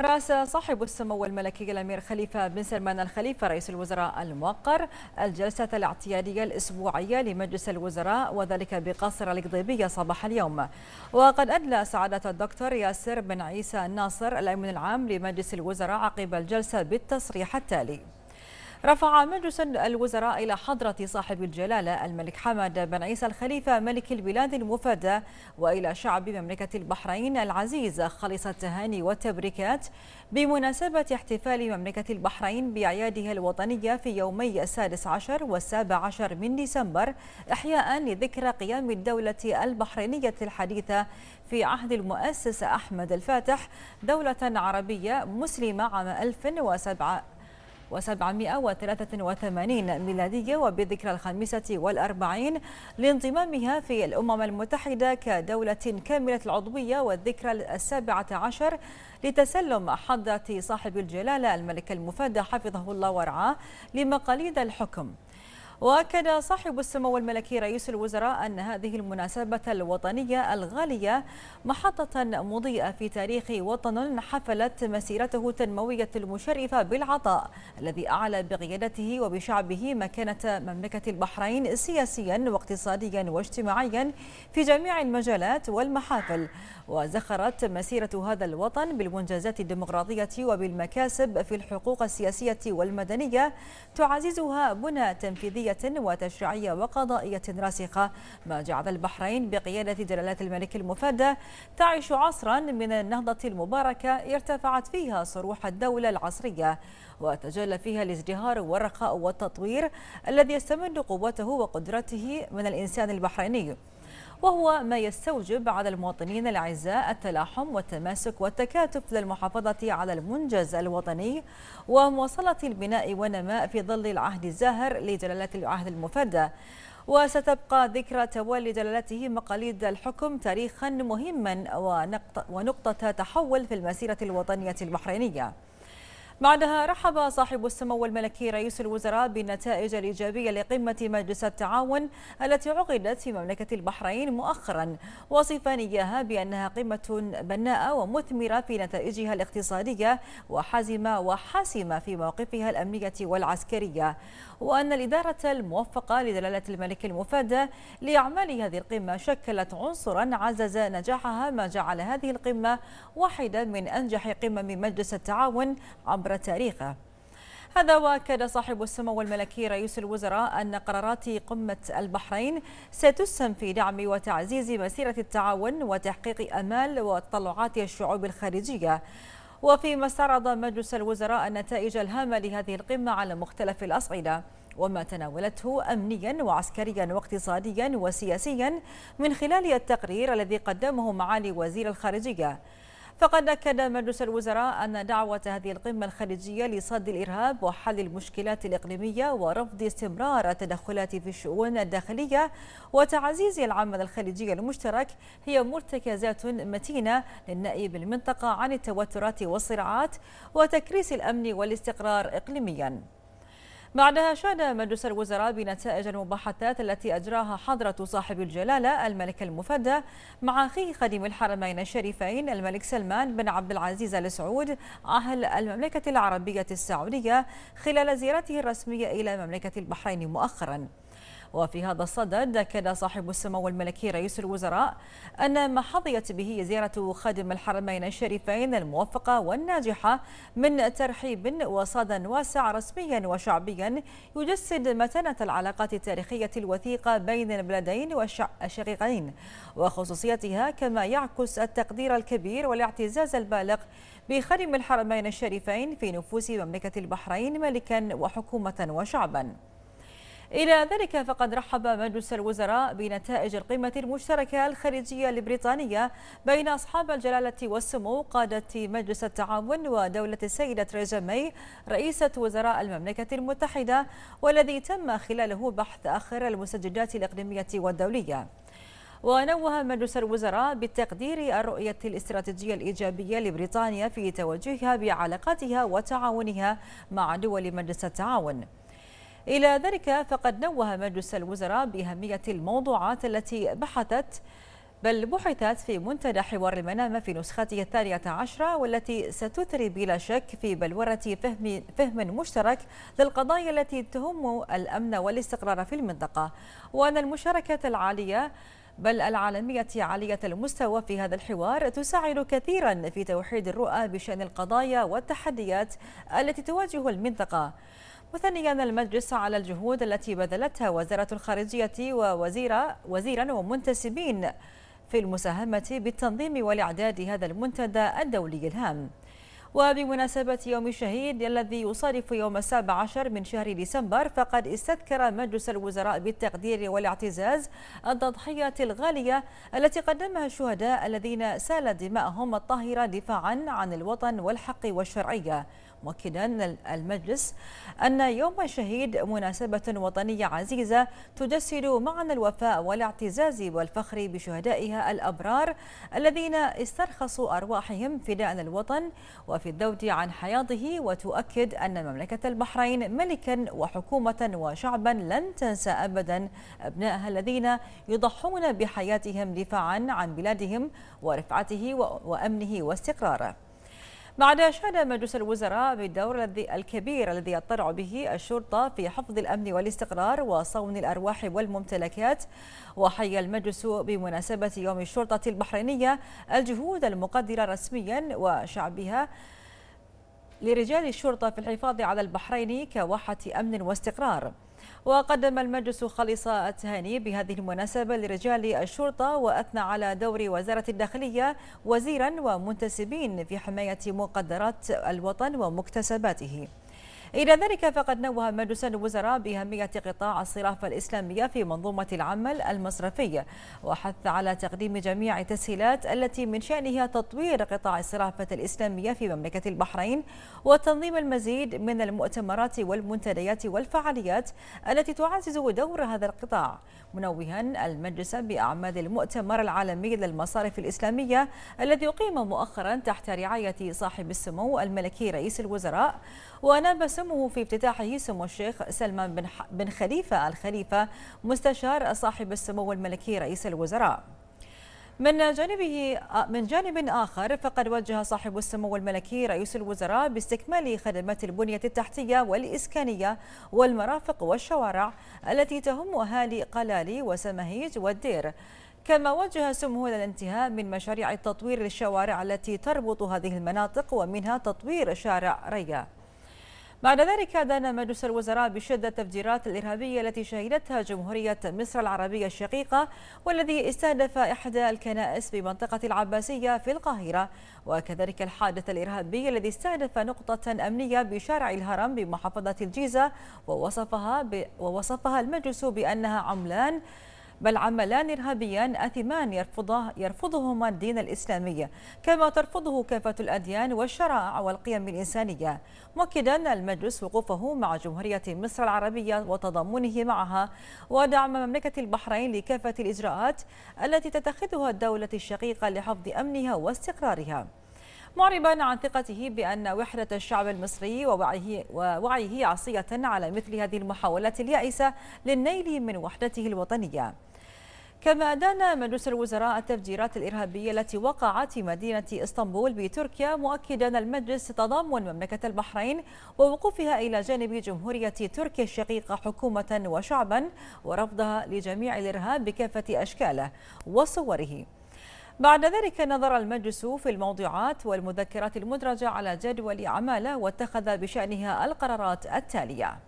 رأس صاحب السمو الملكي الأمير خليفة بن سلمان الخليفة رئيس الوزراء الموقر الجلسة الاعتيادية الأسبوعية لمجلس الوزراء وذلك بقصر القضيبية صباح اليوم وقد أدلى سعادة الدكتور ياسر بن عيسى الناصر الأمين العام لمجلس الوزراء عقب الجلسة بالتصريح التالي رفع مجلس الوزراء إلى حضرة صاحب الجلالة الملك حمد بن عيسى الخليفة ملك البلاد المفدى وإلى شعب مملكة البحرين العزيز خالص التهاني والتبريكات بمناسبة احتفال مملكة البحرين بأعيادها الوطنية في يومي السادس عشر والسابع عشر من ديسمبر إحياء لذكرى قيام الدولة البحرينية الحديثة في عهد المؤسس أحمد الفاتح دولة عربية مسلمة عام 1007 1783 ميلادية وبذكرى الخامسة والأربعين لانضمامها في الأمم المتحدة كدولة كاملة العضوية والذكرى السابعة عشر لتسلم حضرة صاحب الجلالة الملك المفدى حفظه الله ورعاه لمقاليد الحكم واكد صاحب السمو الملكي رئيس الوزراء ان هذه المناسبه الوطنيه الغاليه محطه مضيئه في تاريخ وطن حفلت مسيرته التنمويه المشرفه بالعطاء الذي اعلى بقيادته وبشعبه مكانه مملكه البحرين سياسيا واقتصاديا واجتماعيا في جميع المجالات والمحافل وزخرت مسيره هذا الوطن بالمنجزات الديمقراطيه وبالمكاسب في الحقوق السياسيه والمدنيه تعززها بنى تنفيذيه سياسية وتشريعية وقضائية راسخة ما جعل البحرين بقيادة جلالة الملك المفدى تعيش عصرا من النهضة المباركة ارتفعت فيها صروح الدولة العصرية وتجلى فيها الازدهار والرخاء والتطوير الذي يستمد قوته وقدرته من الإنسان البحريني وهو ما يستوجب على المواطنين الأعزاء التلاحم والتماسك والتكاتف للمحافظة على المنجز الوطني ومواصلة البناء والنماء في ظل العهد الزاهر لجلالة العهد المفدى وستبقى ذكرى تولي جلالته مقاليد الحكم تاريخا مهما ونقطة تحول في المسيرة الوطنية البحرينية بعدها رحب صاحب السمو الملكي رئيس الوزراء بالنتائج الإيجابية لقمة مجلس التعاون التي عقدت في مملكة البحرين مؤخرا وصفا إياها بأنها قمة بناءة ومثمرة في نتائجها الاقتصادية وحازمة وحاسمة في مواقفها الأمنية والعسكرية وأن الإدارة الموفقة لدلالة الملك المفادى لأعمال هذه القمة شكلت عنصرا عزز نجاحها ما جعل هذه القمة واحدة من أنجح قمم مجلس التعاون عبر عبر تاريخه هذا وأكد صاحب السمو الملكي رئيس الوزراء أن قرارات قمة البحرين ستسهم في دعم وتعزيز مسيرة التعاون وتحقيق أمال وتطلعات الشعوب الخارجية وفيما استعرض مجلس الوزراء النتائج الهامة لهذه القمة على مختلف الأصعدة وما تناولته أمنيا وعسكريا واقتصاديا وسياسيا من خلال التقرير الذي قدمه معالي وزير الخارجية فقد أكد مجلس الوزراء أن دعوة هذه القمة الخليجية لصد الإرهاب وحل المشكلات الإقليمية ورفض استمرار التدخلات في الشؤون الداخلية وتعزيز العمل الخليجي المشترك هي مرتكزات متينة للنأي بالمنطقة عن التوترات والصراعات وتكريس الأمن والاستقرار إقليمياً بعدها شاد مجلس الوزراء بنتائج المباحثات التي أجراها حضرة صاحب الجلالة الملك المفدى مع أخيه خادم الحرمين الشريفين الملك سلمان بن عبد العزيز آل سعود أهل المملكة العربية السعودية خلال زيارته الرسمية إلى مملكة البحرين مؤخراً وفي هذا الصدد أكد صاحب السمو الملكي رئيس الوزراء أن ما حظيت به زيارة خادم الحرمين الشريفين الموفقة والناجحة من ترحيب وصدى واسع رسميا وشعبيا يجسد متانة العلاقات التاريخية الوثيقة بين البلدين والشقيقين وخصوصيتها كما يعكس التقدير الكبير والاعتزاز البالغ بخادم الحرمين الشريفين في نفوس مملكة البحرين ملكا وحكومة وشعبا إلى ذلك فقد رحب مجلس الوزراء بنتائج القمة المشتركة الخارجية البريطانية بين أصحاب الجلالة والسمو قادة مجلس التعاون ودولة السيدة تريزا مي رئيسة وزراء المملكة المتحدة والذي تم خلاله بحث آخر المسجلات الإقليمية والدولية ونوه مجلس الوزراء بتقدير الرؤية الاستراتيجية الإيجابية لبريطانيا في توجهها بعلاقاتها وتعاونها مع دول مجلس التعاون إلى ذلك فقد نوه مجلس الوزراء بأهمية الموضوعات التي بحثت بل بحثت في منتدى حوار المنامة في نسخته الثانية عشرة والتي ستثري بلا شك في بلورة فهم, فهم مشترك للقضايا التي تهم الأمن والاستقرار في المنطقة وأن المشاركة العالية بل العالمية عالية المستوى في هذا الحوار تساعد كثيرا في توحيد الرؤى بشأن القضايا والتحديات التي تواجه المنطقة مثنيا المجلس على الجهود التي بذلتها وزارة الخارجية ووزيرا وزيرا ومنتسبين في المساهمة بالتنظيم والإعداد هذا المنتدى الدولي الهام وبمناسبة يوم الشهيد الذي يصادف يوم السابع عشر من شهر ديسمبر فقد استذكر مجلس الوزراء بالتقدير والاعتزاز التضحية الغالية التي قدمها الشهداء الذين سالت دماءهم الطاهرة دفاعا عن الوطن والحق والشرعية مؤكدا المجلس أن يوم الشهيد مناسبة وطنية عزيزة تجسد معنى الوفاء والاعتزاز والفخر بشهدائها الأبرار الذين استرخصوا أرواحهم فداء الوطن وفي الذود عن حياضه وتؤكد أن مملكة البحرين ملكا وحكومة وشعبا لن تنسى أبدا أبنائها الذين يضحون بحياتهم دفاعا عن بلادهم ورفعته وأمنه واستقراره بعد شهد مجلس الوزراء بالدور الكبير الذي يطلع به الشرطة في حفظ الأمن والاستقرار وصون الأرواح والممتلكات وحي المجلس بمناسبة يوم الشرطة البحرينية الجهود المقدرة رسميا وشعبها لرجال الشرطة في الحفاظ على البحرين كواحة أمن واستقرار وقدم المجلس خالص التهاني بهذه المناسبة لرجال الشرطة وأثنى على دور وزارة الداخلية وزيرا ومنتسبين في حماية مقدرات الوطن ومكتسباته إلى ذلك فقد نوه مجلس الوزراء بأهمية قطاع الصرافة الإسلامية في منظومة العمل المصرفي وحث على تقديم جميع التسهيلات التي من شأنها تطوير قطاع الصرافة الإسلامية في مملكة البحرين وتنظيم المزيد من المؤتمرات والمنتديات والفعاليات التي تعزز دور هذا القطاع منوها المجلس بأعمال المؤتمر العالمي للمصارف الإسلامية الذي أقيم مؤخرا تحت رعاية صاحب السمو الملكي رئيس الوزراء وناب سمو يختمه في افتتاحه سمو الشيخ سلمان بن خليفة الخليفة مستشار صاحب السمو الملكي رئيس الوزراء من جانبه من جانب آخر فقد وجه صاحب السمو الملكي رئيس الوزراء باستكمال خدمات البنية التحتية والإسكانية والمرافق والشوارع التي تهم أهالي قلالي وسمهيج والدير كما وجه سمو الانتهاء من مشاريع التطوير للشوارع التي تربط هذه المناطق ومنها تطوير شارع ريا بعد ذلك دان مجلس الوزراء بشدة التفجيرات الإرهابية التي شهدتها جمهورية مصر العربية الشقيقة والذي استهدف إحدى الكنائس بمنطقة العباسية في القاهرة وكذلك الحادث الإرهابي الذي استهدف نقطة أمنية بشارع الهرم بمحافظة الجيزة ووصفها, ب... ووصفها المجلس بأنها عملان بل عملان إرهابيان أثمان يرفضه يرفضهما الدين الإسلامي كما ترفضه كافة الأديان والشرائع والقيم الإنسانية مؤكدا المجلس وقوفه مع جمهورية مصر العربية وتضامنه معها ودعم مملكة البحرين لكافة الإجراءات التي تتخذها الدولة الشقيقة لحفظ أمنها واستقرارها معربا عن ثقته بأن وحدة الشعب المصري ووعيه, ووعيه عصية على مثل هذه المحاولات اليائسة للنيل من وحدته الوطنية كما أدان مجلس الوزراء التفجيرات الإرهابية التي وقعت في مدينة إسطنبول بتركيا مؤكدا المجلس تضامن مملكة البحرين ووقوفها إلى جانب جمهورية تركيا الشقيقة حكومة وشعبا ورفضها لجميع الإرهاب بكافة أشكاله وصوره بعد ذلك نظر المجلس في الموضوعات والمذكرات المدرجة على جدول عماله واتخذ بشأنها القرارات التالية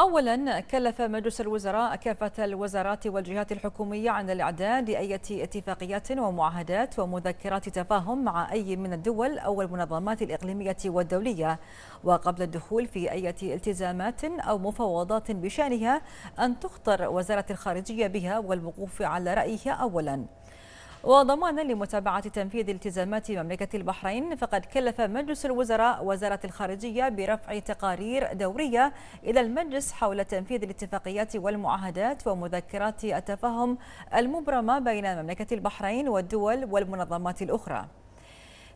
أولا كلف مجلس الوزراء كافة الوزارات والجهات الحكومية عن الإعداد لأية اتفاقيات ومعاهدات ومذكرات تفاهم مع أي من الدول أو المنظمات الإقليمية والدولية وقبل الدخول في أية التزامات أو مفاوضات بشأنها أن تخطر وزارة الخارجية بها والوقوف على رأيها أولاً وضمانا لمتابعة تنفيذ التزامات مملكة البحرين فقد كلف مجلس الوزراء وزارة الخارجية برفع تقارير دورية إلى المجلس حول تنفيذ الاتفاقيات والمعاهدات ومذكرات التفاهم المبرمة بين مملكة البحرين والدول والمنظمات الأخرى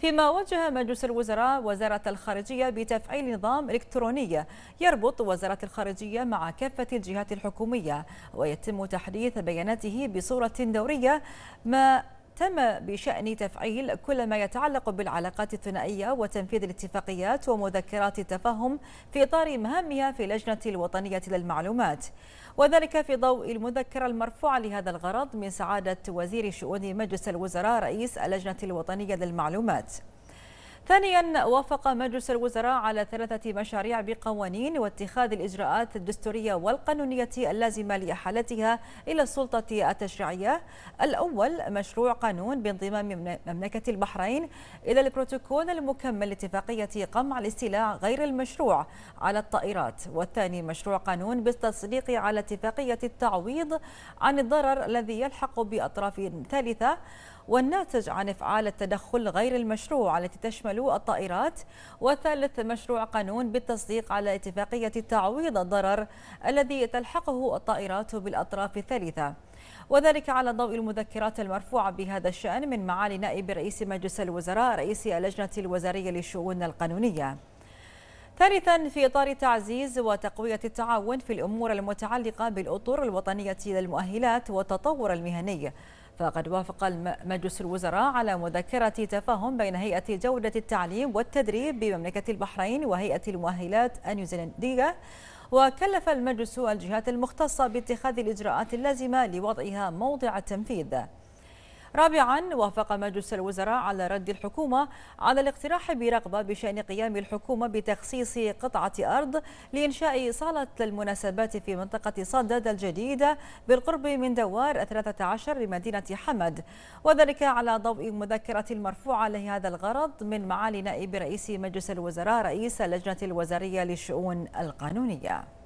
فيما وجه مجلس الوزراء وزارة الخارجية بتفعيل نظام إلكتروني يربط وزارة الخارجية مع كافة الجهات الحكومية ويتم تحديث بياناته بصورة دورية ما تم بشأن تفعيل كل ما يتعلق بالعلاقات الثنائية وتنفيذ الاتفاقيات ومذكرات التفاهم في إطار مهامها في اللجنة الوطنية للمعلومات وذلك في ضوء المذكرة المرفوعة لهذا الغرض من سعادة وزير شؤون مجلس الوزراء رئيس اللجنة الوطنية للمعلومات ثانيا وافق مجلس الوزراء على ثلاثة مشاريع بقوانين واتخاذ الإجراءات الدستورية والقانونية اللازمة لإحالتها إلى السلطة التشريعية الأول مشروع قانون بانضمام مملكة البحرين إلى البروتوكول المكمل لاتفاقية قمع الاستيلاء غير المشروع على الطائرات والثاني مشروع قانون بالتصديق على اتفاقية التعويض عن الضرر الذي يلحق بأطراف ثالثة والناتج عن إفعال التدخل غير المشروع التي تشمل الطائرات وثالث مشروع قانون بالتصديق على اتفاقية تعويض الضرر الذي تلحقه الطائرات بالأطراف الثالثة وذلك على ضوء المذكرات المرفوعة بهذا الشأن من معالي نائب رئيس مجلس الوزراء رئيس اللجنة الوزارية للشؤون القانونية ثالثا في إطار تعزيز وتقوية التعاون في الأمور المتعلقة بالأطر الوطنية للمؤهلات والتطور المهني فقد وافق مجلس الوزراء على مذكرة تفاهم بين هيئة جودة التعليم والتدريب بمملكة البحرين وهيئة المؤهلات النيوزيلندية وكلف المجلس الجهات المختصة باتخاذ الإجراءات اللازمة لوضعها موضع التنفيذ رابعا وافق مجلس الوزراء على رد الحكومة على الاقتراح برغبة بشأن قيام الحكومة بتخصيص قطعة أرض لإنشاء صالة المناسبات في منطقة صدد الجديدة بالقرب من دوار 13 لمدينة حمد وذلك على ضوء مذكرة المرفوعة لهذا الغرض من معالي نائب رئيس مجلس الوزراء رئيس اللجنة الوزارية للشؤون القانونية